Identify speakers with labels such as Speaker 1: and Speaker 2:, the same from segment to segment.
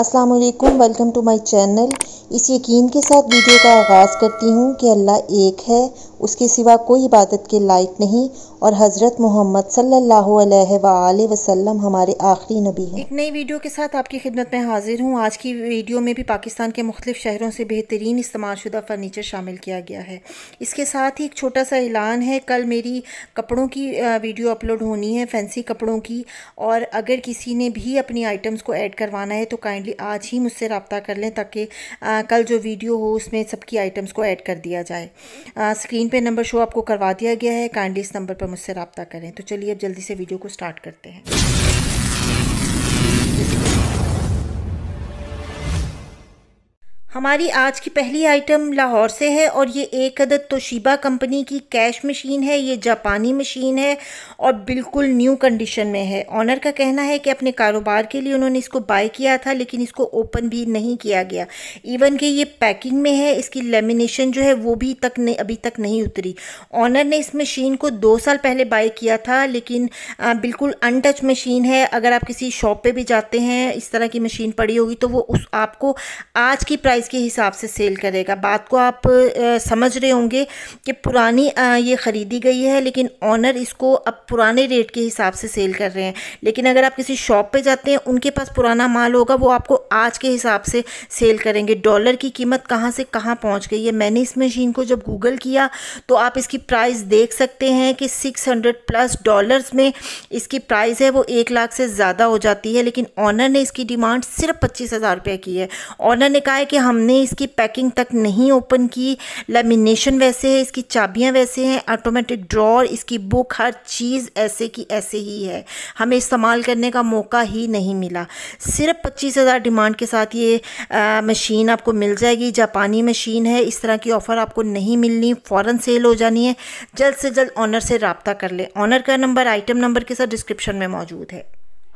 Speaker 1: अस्सलाम वालेकुम welcome to my channel इस यकीन के साथ वीडियो का आगाज़ करती हूँ कि अल्लाह एक है उसके सिवा कोई इबादत के लायक नहीं और हज़रत मोहम्मद सल्लल्लाहु अलैहि वसल्लम हमारे आखिरी नबी हैं एक नई वीडियो के साथ आपकी खिदमत में हाजिर हूँ आज की वीडियो में भी पाकिस्तान के मुख्तु शहरों से बेहतरीन इस्तेमाल शुदा फ़र्नीचर शामिल किया गया है इसके साथ ही एक छोटा सा ऐलान है कल मेरी कपड़ों की वीडियो अपलोड होनी है फैंसी कपड़ों की और अगर किसी ने भी अपनी आइटम्स को ऐड करवाना है तो काइंडली आज ही मुझसे रबता कर लें ताकि कल जो वीडियो हो उसमें सबकी आइटम्स को ऐड कर दिया जाए स्क्रीन स्क्रीन पे नंबर शो आपको करवा दिया गया है काइंडली इस नंबर पर मुझसे रबता करें तो चलिए अब जल्दी से वीडियो को स्टार्ट करते हैं हमारी आज की पहली आइटम लाहौर से है और ये एक अदद तोशीबा कंपनी की कैश मशीन है ये जापानी मशीन है और बिल्कुल न्यू कंडीशन में है ऑनर का कहना है कि अपने कारोबार के लिए उन्होंने इसको बाय किया था लेकिन इसको ओपन भी नहीं किया गया इवन कि ये पैकिंग में है इसकी लेमिनेशन जो है वो भी तक नहीं अभी तक नहीं उतरी ऑनर ने इस मशीन को दो साल पहले बाई किया था लेकिन आ, बिल्कुल अनटच मशीन है अगर आप किसी शॉप पर भी जाते हैं इस तरह की मशीन पड़ी होगी तो वो उस आपको आज की प्राइस प्राइस के हिसाब से सेल करेगा बात को आप समझ रहे होंगे कि पुरानी ये ख़रीदी गई है लेकिन ऑनर इसको अब पुराने रेट के हिसाब से सेल कर रहे हैं लेकिन अगर आप किसी शॉप पे जाते हैं उनके पास पुराना माल होगा वो आपको आज के हिसाब से सेल करेंगे डॉलर की कीमत कहाँ से कहाँ पहुँच गई है मैंने इस मशीन को जब गूगल किया तो आप इसकी प्राइस देख सकते हैं कि सिक्स हंड्रेड प्लस डॉलर्स में इसकी प्राइस है वो एक लाख से ज़्यादा हो जाती है लेकिन ऑनर ने इसकी डिमांड सिर्फ पच्चीस हज़ार रुपये की है ऑनर ने कहा है कि हमने इसकी पैकिंग तक नहीं ओपन की लेमिनेशन वैसे है इसकी चाबियाँ वैसे हैं ऑटोमेटिक ड्रॉर इसकी बुक हर चीज़ ऐसे की ऐसे ही है हमें इस्तेमाल करने का मौका ही नहीं मिला सिर्फ पच्चीस हज़ार डिमांड के साथ ये आ, मशीन आपको मिल जाएगी जापानी मशीन है इस तरह की ऑफ़र आपको नहीं मिलनी फ़ौरन सेल हो जानी है जल्द से जल्द ऑनर से रबता कर लें ऑनर का नंबर आइटम नंबर के साथ डिस्क्रिप्शन में मौजूद है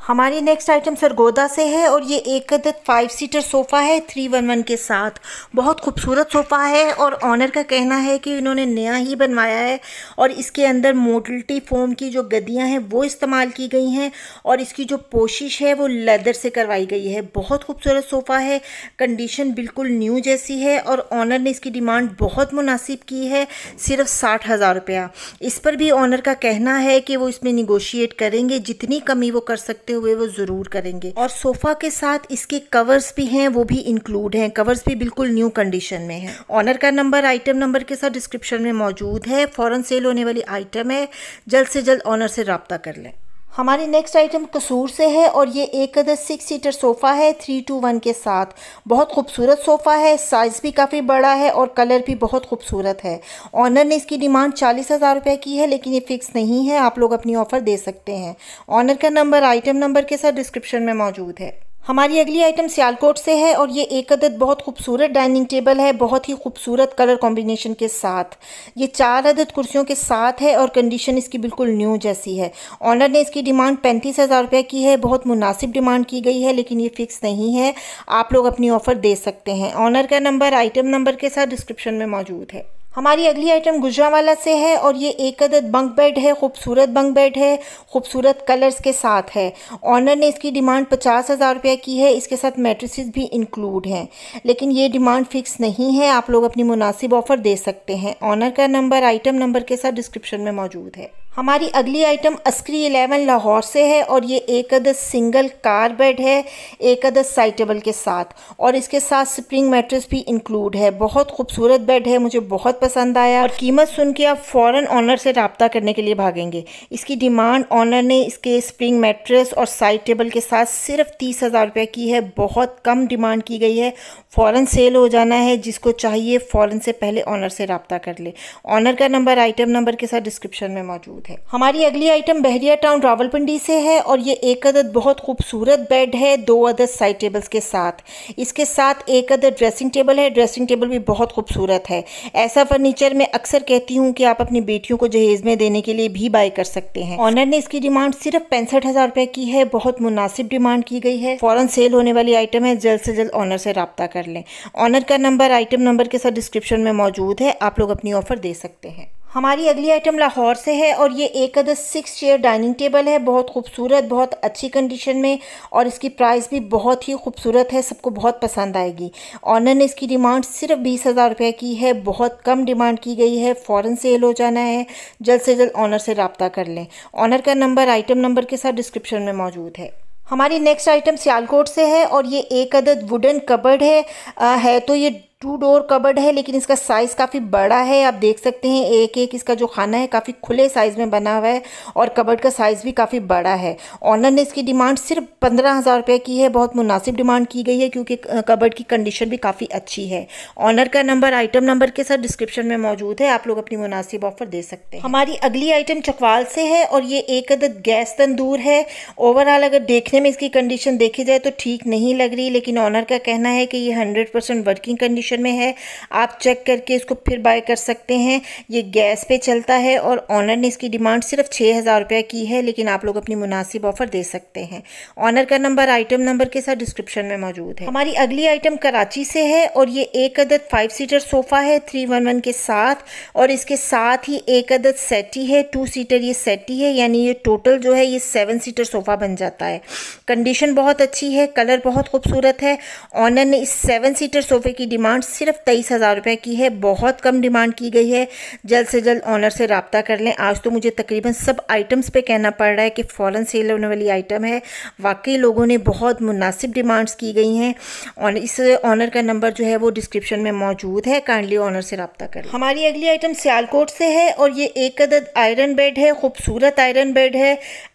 Speaker 1: हमारी नेक्स्ट आइटम सरगोदा से है और ये एक फाइव सीटर सोफ़ा है थ्री वन वन के साथ बहुत खूबसूरत सोफ़ा है और ऑनर का कहना है कि इन्होंने नया ही बनवाया है और इसके अंदर मोटल्टी फोम की जो गदियां हैं वो इस्तेमाल की गई हैं और इसकी जो पोशिश है वो लेदर से करवाई गई है बहुत खूबसूरत सोफ़ा है कंडीशन बिल्कुल न्यू जैसी है और ऑनर ने इसकी डिमांड बहुत मुनासिब की है सिर्फ साठ हज़ार रुपया इस पर भी ऑनर का कहना है कि वो इसमें निगोशिएट करेंगे जितनी कमी वो कर सकते सकते हुए वो ज़रूर करेंगे और सोफ़ा के साथ इसके कवर्स भी हैं वो भी इंक्लूड हैं कवर्स भी बिल्कुल न्यू कंडीशन में है ऑनर का नंबर आइटम नंबर के साथ डिस्क्रिप्शन में मौजूद है फॉरन सेल होने वाली आइटम है जल्द से जल्द ऑनर से रबता कर लें हमारी नेक्स्ट आइटम कसूर से है और ये एक अदर सिक्स सीटर सोफ़ा है थ्री टू वन के साथ बहुत खूबसूरत सोफ़ा है साइज़ भी काफ़ी बड़ा है और कलर भी बहुत खूबसूरत है ऑनर ने इसकी डिमांड चालीस हज़ार रुपये की है लेकिन ये फ़िक्स नहीं है आप लोग अपनी ऑफ़र दे सकते हैं ऑनर का नंबर आइटम नंबर के साथ डिस्क्रिप्शन में मौजूद है हमारी अगली आइटम सियालकोट से है और ये एक अदद बहुत खूबसूरत डाइनिंग टेबल है बहुत ही खूबसूरत कलर कॉम्बिनेशन के साथ ये चार अदद कुर्सियों के साथ है और कंडीशन इसकी बिल्कुल न्यू जैसी है ऑनर ने इसकी डिमांड पैंतीस हज़ार रुपये की है बहुत मुनासिब डिमांड की गई है लेकिन ये फ़िक्स नहीं है आप लोग अपनी ऑफ़र दे सकते हैं ऑनर का नंबर आइटम नंबर के साथ डिस्क्रिप्शन में मौजूद है हमारी अगली आइटम गुजरावाला से है और ये एक अदद बंक बेड है खूबसूरत बंक बेड है खूबसूरत कलर्स के साथ है ऑनर ने इसकी डिमांड पचास हज़ार रुपये की है इसके साथ मेट्रिस भी इंक्लूड हैं लेकिन ये डिमांड फिक्स नहीं है आप लोग अपनी मुनासिब ऑफ़र दे सकते हैं ऑनर का नंबर आइटम नंबर के साथ डिस्क्रिप्शन में मौजूद है हमारी अगली आइटम अस्क्री एलेवन लाहौर से है और ये एक एकदस सिंगल कार बेड है एक एकदस साइटेबल के साथ और इसके साथ स्प्रिंग मैट्रेस भी इंक्लूड है बहुत खूबसूरत बेड है मुझे बहुत पसंद आया और कीमत सुन के आप फ़ौरन ऑनर से रबता करने के लिए भागेंगे इसकी डिमांड ऑनर ने इसके स्प्रिंग मैट्रेस और साइड टेबल के साथ सिर्फ तीस हज़ार रुपये की है बहुत कम डिमांड की गई है फ़ौरन सेल हो जाना है जिसको चाहिए फ़ौरन से पहले ऑनर से रबता कर ले ऑनर का नंबर आइटम नंबर के साथ डिस्क्रिप्शन में मौजूद मौजूद है हमारी अगली आइटम बहरिया टाउन रावलपिंडी से है और ये एक अदद बहुत खूबसूरत बेड है दो अदद साइड टेबल्स के साथ इसके साथ एक अदद ड्रेसिंग टेबल है ड्रेसिंग टेबल भी बहुत खूबसूरत है ऐसा फर्नीचर मैं अक्सर कहती हूँ कि आप अपनी बेटियों को जहेज में देने के लिए भी बाय कर सकते हैं ऑनर ने इसकी डिमांड सिर्फ पैंसठ हज़ार की है बहुत मुनासिब डिमांड की गई है फ़ौरन सेल होने वाली आइटम है जल्द से जल्द ऑनर से रबता कर लें ऑनर का नंबर आइटम नंबर के साथ डिस्क्रिप्शन में मौजूद है आप लोग अपनी ऑफ़र दे सकते हैं हमारी अगली आइटम लाहौर से है और ये एक अदद सिक्स चेयर डाइनिंग टेबल है बहुत खूबसूरत बहुत अच्छी कंडीशन में और इसकी प्राइस भी बहुत ही खूबसूरत है सबको बहुत पसंद आएगी ऑनर ने इसकी डिमांड सिर्फ बीस हज़ार रुपये की है बहुत कम डिमांड की गई है फ़ौरन सेल हो जाना है जल्द से जल्द ऑनर से रबता कर लें ऑनर का नंबर आइटम नंबर के साथ डिस्क्रिप्शन में मौजूद है हमारी नेक्स्ट आइटम सियालकोट से है और ये एक अदद वुडन कबर्ड है आ, है तो ये टू डोर कबर्ड है लेकिन इसका साइज़ काफ़ी बड़ा है आप देख सकते हैं एक एक इसका जो खाना है काफ़ी खुले साइज़ में बना हुआ है और कबर्ड का साइज़ भी काफ़ी बड़ा है ऑनर ने इसकी डिमांड सिर्फ पंद्रह हज़ार रुपये की है बहुत मुनासिब डिमांड की गई है क्योंकि कबर्ड की कंडीशन भी काफ़ी अच्छी है ऑनर का नंबर आइटम नंबर के साथ डिस्क्रिप्शन में मौजूद है आप लोग अपनी मुनासिब ऑफर दे सकते हैं हमारी अगली आइटम चकवाल से है और ये एक अदद गैस तंदूर है ओवरऑल अगर देखने में इसकी कंडीशन देखी जाए तो ठीक नहीं लग रही लेकिन ऑनर का कहना है कि ये हंड्रेड वर्किंग कंडीशन कंडीशन में है आप चेक करके इसको फिर बाय कर सकते हैं ये गैस पे चलता है और ऑनर ने इसकी डिमांड सिर्फ छः हज़ार रुपये की है लेकिन आप लोग अपनी मुनासिब ऑफ़र दे सकते हैं ऑनर का नंबर आइटम नंबर के साथ डिस्क्रिप्शन में मौजूद है हमारी अगली आइटम कराची से है और ये एक अदद फाइव सीटर सोफ़ा है थ्री वन वन के साथ और इसके साथ ही एक अदद सेटी है टू सीटर ये सेटी है यानी ये टोटल जो है ये सेवन सीटर सोफ़ा बन जाता है कंडीशन बहुत अच्छी है कलर बहुत खूबसूरत है ऑनर ने इस सेवन सीटर सोफ़े की डिमांड डिमांड सिर्फ तेईस हज़ार रुपये की है बहुत कम डिमांड की गई है जल्द से जल्द ऑनर से रबता कर लें आज तो मुझे तकरीबन सब आइटम्स पे कहना पड़ रहा है कि फ़ौरन सेल होने वाली आइटम है वाकई लोगों ने बहुत मुनासिब डिमांड्स की गई हैं और इस ऑनर का नंबर जो है वो डिस्क्रिप्शन में मौजूद है काइंडली ऑनर से रबता कर हमारी अगली आइटम सियालकोट से है और ये एक अदद आयरन बेड है खूबसूरत आयरन बेड है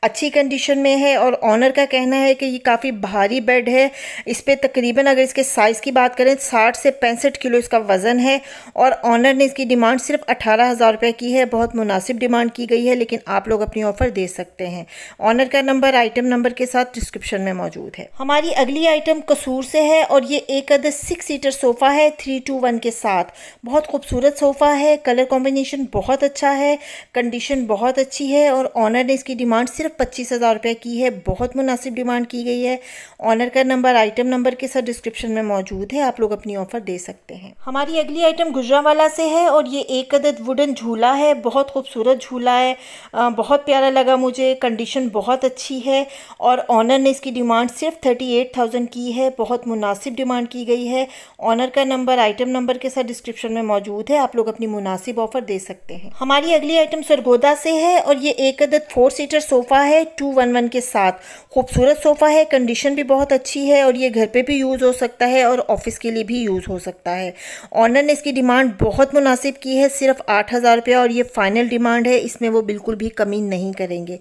Speaker 1: अच्छी कंडीशन में है और ऑनर का कहना है कि ये काफ़ी भारी बेड है इस पर तकरीबन अगर इसके साइज़ की बात करें साठ से पैंसठ पैंसठ किलो इसका वज़न है और ऑनर ने इसकी डिमांड सिर्फ अठारह हज़ार रुपये की है बहुत मुनासिब डिमांड की गई है लेकिन आप लोग अपनी ऑफ़र दे सकते हैं ऑनर का नंबर आइटम नंबर के साथ डिस्क्रिप्शन में मौजूद है हमारी अगली आइटम कसूर से है और ये एक अदर सिक्स सीटर सोफ़ा है थ्री टू वन के साथ बहुत खूबसूरत सोफ़ा है कलर कॉम्बिनेशन बहुत अच्छा है कंडीशन बहुत अच्छी है और ऑनर ने इसकी डिमांड सिर्फ पच्चीस हज़ार रुपये की है बहुत मुनासिब डिमांड की गई है ऑनर का नंबर आइटम नंबर के साथ डिस्क्रिप्शन में मौजूद है आप लोग अपनी ऑफ़र दे सकते हैं हमारी अगली आइटम गुजरावाला से है और ये एक अदद वुडन झूला है बहुत खूबसूरत झूला है बहुत प्यारा लगा मुझे कंडीशन बहुत अच्छी है और ऑनर ने इसकी डिमांड सिर्फ थर्टी एट थाउजेंड की है बहुत मुनासिब डिमांड की गई है ऑनर का नंबर आइटम नंबर के साथ डिस्क्रिप्शन में मौजूद है आप लोग अपनी मुनासिब ऑफर दे सकते हैं हमारी अगली आइटम सरगोदा से है और ये एक अदद फोर सीटर सोफ़ा है टू वन वन के साथ खूबसूरत सोफ़ा है कंडीशन भी बहुत अच्छी है और ये घर पर भी यूज़ हो सकता है और ऑफिस के लिए भी यूज़ हो सकता है सकता है ऑनर ने इसकी डिमांड बहुत मुनासिब की है सिर्फ आठ हज़ार रुपया और ये फाइनल डिमांड है इसमें वो बिल्कुल भी कमी नहीं करेंगे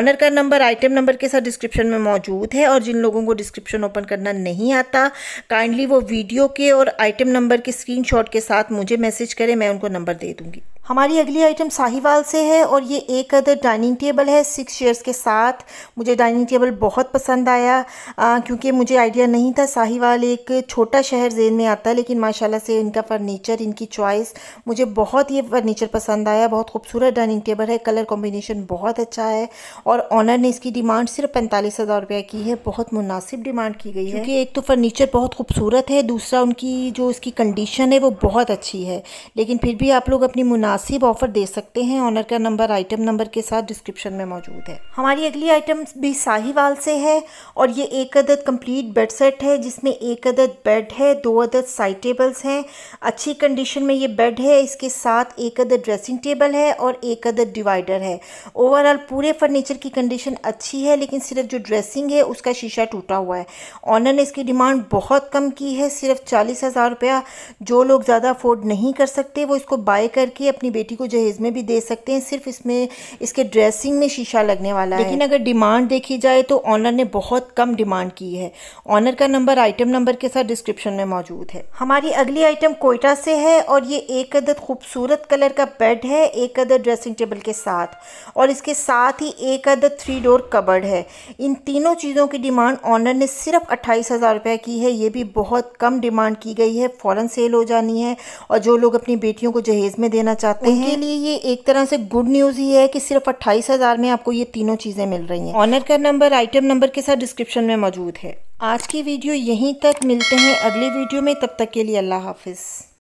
Speaker 1: ऑनर का नंबर आइटम नंबर के साथ डिस्क्रिप्शन में मौजूद है और जिन लोगों को डिस्क्रिप्शन ओपन करना नहीं आता काइंडली वो वीडियो के और आइटम नंबर के स्क्रीन के साथ मुझे मैसेज करें मैं उनको नंबर दे दूँगी हमारी अगली आइटम साहिवाल से है और ये एक अदर डाइनिंग टेबल है सिक्स शेयर्स के साथ मुझे डाइनिंग टेबल बहुत पसंद आया आ, क्योंकि मुझे आइडिया नहीं था साहिवाल एक छोटा शहर जेन में आता है लेकिन माशाल्लाह से इनका फर्नीचर इनकी चॉइस मुझे बहुत ये फर्नीचर पसंद आया बहुत खूबसूरत डाइनिंग टेबल है कलर कॉम्बिनेशन बहुत अच्छा है और ऑनर ने इसकी डिमांड सिर्फ पैंतालीस हज़ार रुपये की है बहुत मुनासिब डिमांड की गई है क्योंकि एक तो फर्नीचर बहुत खूबसूरत है दूसरा उनकी जो इसकी कंडीशन है वो बहुत अच्छी है लेकिन फिर भी आप लोग अपनी मुना मुनासिब ऑफर दे सकते हैं ऑनर का नंबर आइटम नंबर के साथ डिस्क्रिप्शन में मौजूद है हमारी अगली आइटम भी साहिवाल से है और ये एक अदद कंप्लीट बेड सेट है जिसमें एक अदद बेड है दो अदद साइड टेबल्स हैं अच्छी कंडीशन में ये बेड है इसके साथ एक अदद ड्रेसिंग टेबल है और एक अदद डिवाइडर है ओवरऑल पूरे फर्नीचर की कंडीशन अच्छी है लेकिन सिर्फ जो ड्रेसिंग है उसका शीशा टूटा हुआ है ऑनर ने इसकी डिमांड बहुत कम की है सिर्फ चालीस हज़ार रुपया जो लोग ज़्यादा अफोर्ड नहीं कर सकते वो इसको बाय करके अपनी अपनी बेटी को जहेज़ में भी दे सकते हैं सिर्फ इसमें इसके ड्रेसिंग में शीशा लगने वाला है लेकिन अगर डिमांड देखी जाए तो ऑनर ने बहुत कम डिमांड की है ऑनर का नंबर आइटम नंबर के साथ डिस्क्रिप्शन में मौजूद है हमारी अगली आइटम कोयटा से है और ये एक अदद खूबसूरत कलर का बेड है एक अदद ड्रेसिंग टेबल के साथ और इसके साथ ही एक अदद थ्री डोर कबर्ड है इन तीनों चीज़ों की डिमांड ऑनर ने सिर्फ अट्ठाईस हज़ार की है ये भी बहुत कम डिमांड की गई है फ़ौरन सेल हो जानी है और जो लोग अपनी बेटियों को जहेज़ में देना चाहते सकते हैं उनके लिए ये एक तरह से गुड न्यूज़ ही है कि सिर्फ अट्ठाईस हज़ार में आपको ये तीनों चीज़ें मिल रही हैं ऑनर का नंबर आइटम नंबर के साथ डिस्क्रिप्शन में मौजूद है आज की वीडियो यहीं तक मिलते हैं अगले वीडियो में तब तक के लिए अल्लाह हाफिज़